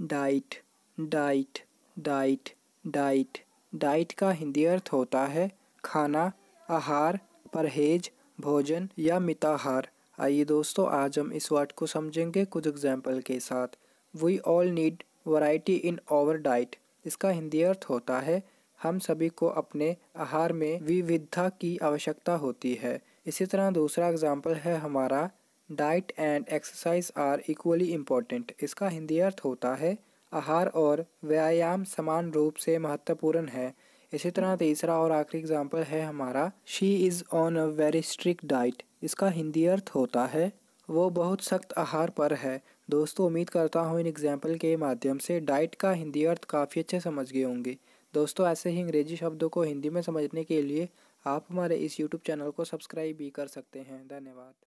diet diet diet diet diet का हिंदी अर्थ होता है खाना आहार परहेज भोजन या मिताहार आइए दोस्तों आज हम इस वर्ड को समझेंगे कुछ एग्जाम्पल के साथ we all need variety in our diet इसका हिंदी अर्थ होता है हम सभी को अपने आहार में विविधता की आवश्यकता होती है इसी तरह दूसरा एग्जाम्पल है हमारा diet and exercise are equally important इसका हिंदी अर्थ होता है आहार और व्यायाम समान रूप से महत्वपूर्ण है इसी तरह तीसरा और आखिरी एग्जाम्पल है हमारा she is on a very strict diet इसका हिंदी अर्थ होता है वो बहुत सख्त आहार पर है दोस्तों उम्मीद करता हूँ इन एग्जाम्पल के माध्यम से डाइट का हिंदी अर्थ काफ़ी अच्छे समझ गए होंगे दोस्तों ऐसे ही अंग्रेजी शब्दों को हिंदी में समझने के लिए आप हमारे इस यूट्यूब चैनल को सब्सक्राइब भी कर सकते हैं धन्यवाद